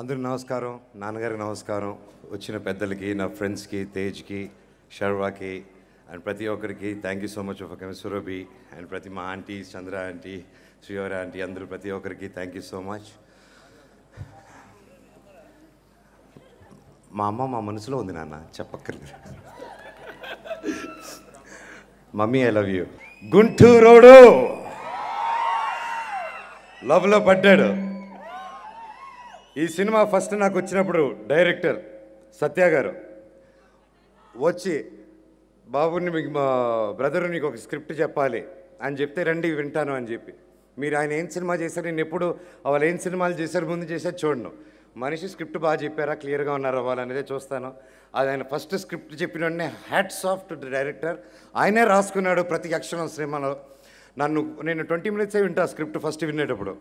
అందరికి నమస్కారం నాన్నగారికి నమస్కారం వచ్చిన పెద్దలకి నా ఫ్రెండ్స్కి తేజ్కి షర్వాకి అండ్ ప్రతి ఒక్కరికి థ్యాంక్ యూ సో మచ్ ఒక సురభి అండ్ ప్రతి మా aunty Chandra aunty Srivara aunty అందరూ ప్రతి ఒక్కరికి థ్యాంక్ యూ సో మచ్ మా అమ్మ మా మనసులో ఉంది నాన్న చెప్పక్కర్లేదు మమ్మీ ఐ లవ్ యూ గుంటూరోడు లవ్లో పడ్డాడు ఈ సినిమా ఫస్ట్ నాకు వచ్చినప్పుడు డైరెక్టర్ సత్య గారు వచ్చి బాబుని మీకు మా బ్రదర్ నీకు ఒక స్క్రిప్ట్ చెప్పాలి అని చెప్తే రండి వింటాను అని చెప్పి మీరు ఆయన ఏం సినిమా చేశారు నేను ఎప్పుడు వాళ్ళు ఏం సినిమాలు చేశారు ముందు చేశారు చూడను మనిషి స్క్రిప్ట్ బాగా చెప్పారా క్లియర్గా ఉన్నారా వాళ్ళు చూస్తాను అది ఆయన ఫస్ట్ స్క్రిప్ట్ చెప్పిన వెంటనే హ్యాట్స్ ఆఫ్ టు డైరెక్టర్ ఆయనే రాసుకున్నాడు ప్రతి అక్షరం సినిమాలో నన్ను నేను ట్వంటీ మినిట్సే వింటా స్క్రిప్ట్ ఫస్ట్ వినేటప్పుడు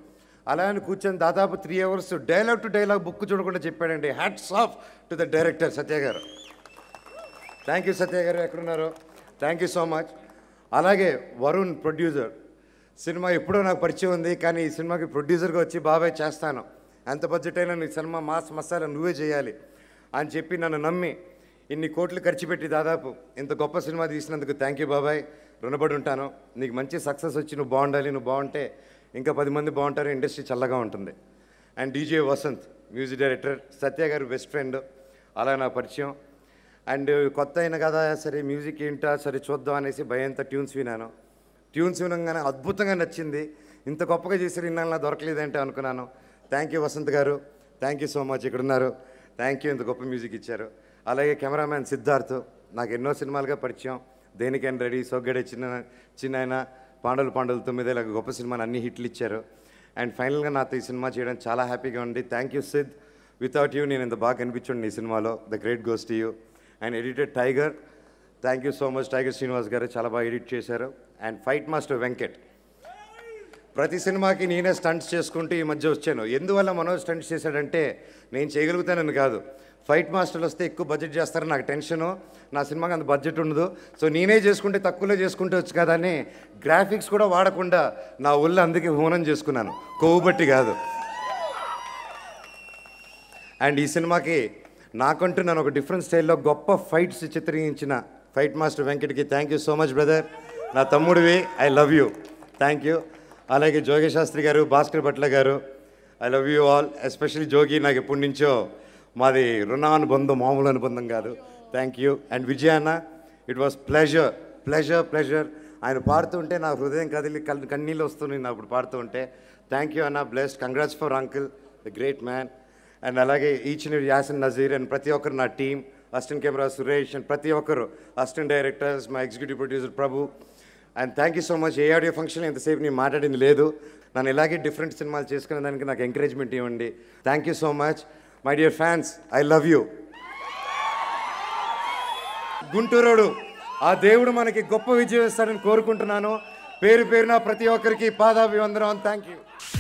అలా అని కూర్చొని దాదాపు three hours dialogue to dialogue book చూడకుండా చెప్పాడండి hats off to the director Satya garu thank you సత్య గారు ఎక్కడున్నారు థ్యాంక్ యూ సో మచ్ అలాగే వరుణ్ ప్రొడ్యూసర్ సినిమా ఎప్పుడో నాకు పరిచయం ఉంది కానీ ఈ సినిమాకి ప్రొడ్యూసర్గా వచ్చి బాబాయ్ చేస్తాను ఎంత బడ్జెట్ అయినా నీ సినిమా మాస్ మసాలా నువ్వే చేయాలి అని చెప్పి నన్ను నమ్మి ఇన్ని కోట్లు ఖర్చు పెట్టి దాదాపు ఇంత గొప్ప సినిమా తీసినందుకు థ్యాంక్ యూ బాబాయ్ రుణపడి ఉంటాను నీకు మంచి సక్సెస్ వచ్చి నువ్వు బాగుండాలి నువ్వు బాగుంటే ఇంకా పది మంది బాగుంటారు ఇండస్ట్రీ చల్లగా ఉంటుంది and DJ Vasanth music director Satya garu best friend అలా నా పరిచయం అండ్ కొత్త అయిన కదా సరే మ్యూజిక్ ఏంటా సరే చూద్దాం అనేసి భయంతో ట్యూన్స్ విన్నాను ట్యూన్స్ వినగానే అద్భుతంగా నచ్చింది ఇంత గొప్పగా చేసిన ఇన్నాళ్ళ దొరకలేదంటే అనుకున్నాను థ్యాంక్ యూ వసంత్ గారు థ్యాంక్ యూ సో మచ్ ఇక్కడ ఉన్నారు థ్యాంక్ యూ ఇంత గొప్ప మ్యూజిక్ ఇచ్చారు అలాగే కెమెరామ్యాన్ సిద్ధార్థ్ నాకు ఎన్నో సినిమాలుగా పరిచయం దేనికైనా రెడీ సోగ్గడే చిన్న చిన్న పాండలు పాండలు తొమ్మిది ఇలా గొప్ప సినిమాని అన్ని హిట్లు ఇచ్చారు అండ్ ఫైనల్గా నాతో ఈ సినిమా చేయడం చాలా హ్యాపీగా ఉంది thank you Sid without you నేను ఇంత బాగా కనిపించండి ఈ సినిమాలో the great ghost you and edited Tiger thank you so much Tiger Srinivas garu చాలా బాగా ఎడిట్ చేశారు అండ్ ఫైట్ మాస్టర్ వెంకట్ ప్రతి సినిమాకి నేనే స్టంట్స్ చేసుకుంటూ ఈ మధ్య వచ్చాను ఎందువల్ల మనోజ్ స్టంట్స్ చేశాడంటే నేను చేయగలుగుతానని కాదు ఫైట్ మాస్టర్లు వస్తే ఎక్కువ బడ్జెట్ చేస్తారు నాకు టెన్షను నా సినిమాకి అంత బడ్జెట్ ఉండదు సో నేనే చేసుకుంటే తక్కువలో చేసుకుంటే వచ్చు కదా అని గ్రాఫిక్స్ కూడా వాడకుండా నా ఒళ్ళు అందుకే హోనం చేసుకున్నాను కొవ్వు బట్టి కాదు అండ్ ఈ సినిమాకి నాకంటూ నేను ఒక డిఫరెంట్ స్టైల్లో గొప్ప ఫైట్స్ చిత్రీకరించిన ఫైట్ మాస్టర్ వెంకట్కి thank you so much brother నా తమ్ముడివి I love you thank you అలాగే Jogi Sastri garu Bhaskar Bhatla garu I love you all especially Jogi నాకు ఎప్పటి నుంచో మాది రుణానుబంధం మామూలు అనుబంధం కాదు థ్యాంక్ యూ అండ్ విజయాన్న it was pleasure pleasure pleasure ఆయన పాడుతుంటే నా హృదయం కదిలి కన్నీళ్ళు వస్తున్నాయి నా అప్పుడు పాడుతుంటే థ్యాంక్ యూ అన్న blessed congrats for uncle the great man and అలాగే each and Yasin Nazir and ప్రతి ఒక్కరు నా team assistant camera Suresh and ప్రతి ఒక్కరు అస్టెంట్ డైరెక్టర్స్ మా executive producer Prabhu and thank you so much ఏ ఆడియో ఫంక్షన్ ఎంతసేపు నేను మాట్లాడింది లేదు నన్ను ఇలాగే డిఫరెంట్ సినిమాలు చేసుకునే దానికి నాకు ఎంకరేజ్మెంట్ ఇవ్వండి thank you so much my dear fans I love you గుంటూరుడు ఆ దేవుడు మనకి గొప్ప విజయం ఇస్తాడని కోరుకుంటున్నాను పేరు పేరున ప్రతి ఒక్కరికి పాదాభివందనం థ్యాంక్ యూ